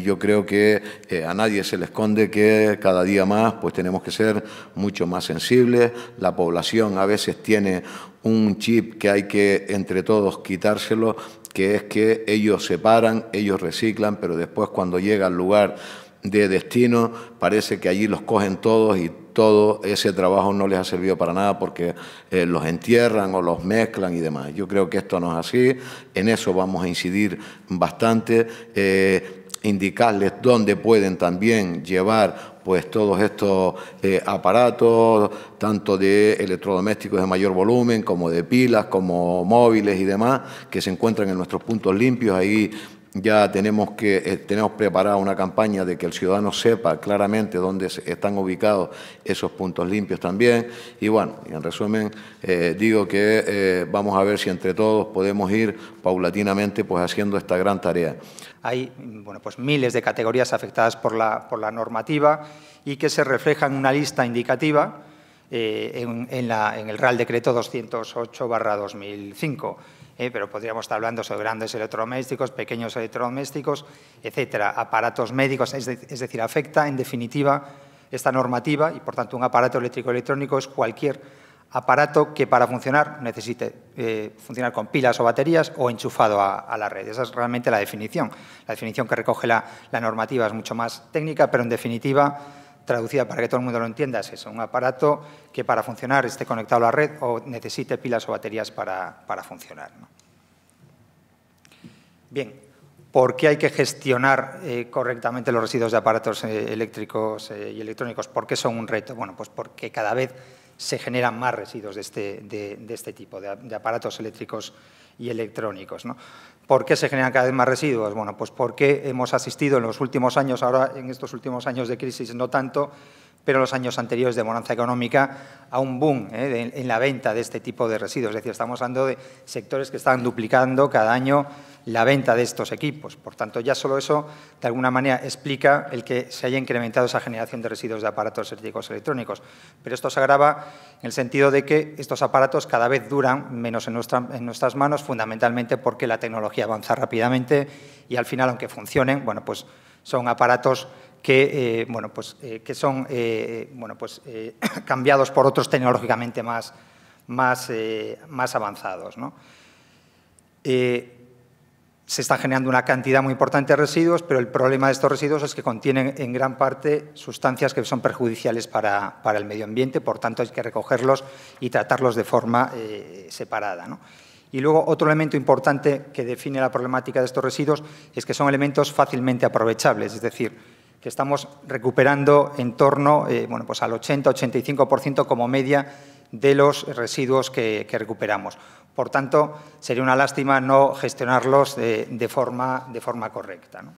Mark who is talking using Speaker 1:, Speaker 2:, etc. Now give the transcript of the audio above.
Speaker 1: y yo creo que eh, a nadie se le esconde que cada día más pues tenemos que ser mucho más sensibles. La población a veces tiene un chip que hay que entre todos quitárselo, que es que ellos separan, ellos reciclan, pero después cuando llega al lugar de destino, parece que allí los cogen todos y todo ese trabajo no les ha servido para nada porque eh, los entierran o los mezclan y demás. Yo creo que esto no es así, en eso vamos a incidir bastante. Eh, indicarles dónde pueden también llevar pues todos estos eh, aparatos, tanto de electrodomésticos de mayor volumen, como de pilas, como móviles y demás, que se encuentran en nuestros puntos limpios. Ahí ya tenemos, que, eh, tenemos preparada una campaña de que el ciudadano sepa claramente dónde están ubicados esos puntos limpios también. Y bueno, en resumen, eh, digo que eh, vamos a ver si entre todos podemos ir paulatinamente pues, haciendo esta gran tarea.
Speaker 2: Hay bueno, pues, miles de categorías afectadas por la, por la normativa y que se reflejan en una lista indicativa en, en el Real Decreto 208-2005 ¿eh? pero podríamos estar hablando sobre grandes electrodomésticos, pequeños electrodomésticos, etcétera, aparatos médicos, es, decir, afecta en definitiva esta normativa y por tanto un aparato eléctrico electrónico es cualquier aparato que para funcionar necesite eh, funcionar con pilas o baterías o enchufado a, la red. Esa es realmente la definición. La definición que recoge la normativa es mucho más técnica, pero en definitiva traducida para que todo el mundo lo entienda, es eso, un aparato que para funcionar esté conectado a la red o necesite pilas o baterías para, funcionar. Bien, ¿por qué hay que gestionar eh, correctamente los residuos de aparatos eh, eléctricos eh, y electrónicos? ¿Por qué son un reto? Bueno, pues porque cada vez se generan más residuos de este, este tipo, de aparatos eléctricos y electrónicos. ¿no? ¿Por qué se generan cada vez más residuos? Bueno, pues porque hemos asistido en los últimos años, ahora en estos últimos años de crisis no tanto, pero los años anteriores de bonanza económica a un boom ¿eh? en la venta de este tipo de residuos. Es decir, estamos hablando de sectores que están duplicando cada año la venta de estos equipos. Por tanto, ya solo eso, de alguna manera, explica el que se haya incrementado esa generación de residuos de aparatos eléctricos electrónicos. Pero esto se agrava en el sentido de que estos aparatos cada vez duran menos en, en nuestras manos, fundamentalmente porque la tecnología avanza rápidamente y al final, aunque funcionen, bueno, pues son aparatos que, eh, pues, eh, que son eh, pues, cambiados por otros tecnológicamente más, avanzados. se está generando una cantidad muy importante de residuos, pero el problema de estos residuos es que contienen en gran parte sustancias que son perjudiciales para, el medio ambiente, por tanto hay que recogerlos y tratarlos de forma separada. Y luego otro elemento importante que define la problemática de estos residuos es que son elementos fácilmente aprovechables, es decir, que estamos recuperando en torno eh, bueno, pues al 80-85% como media de los residuos que, recuperamos. Por tanto, sería una lástima no gestionarlos de, forma, correcta.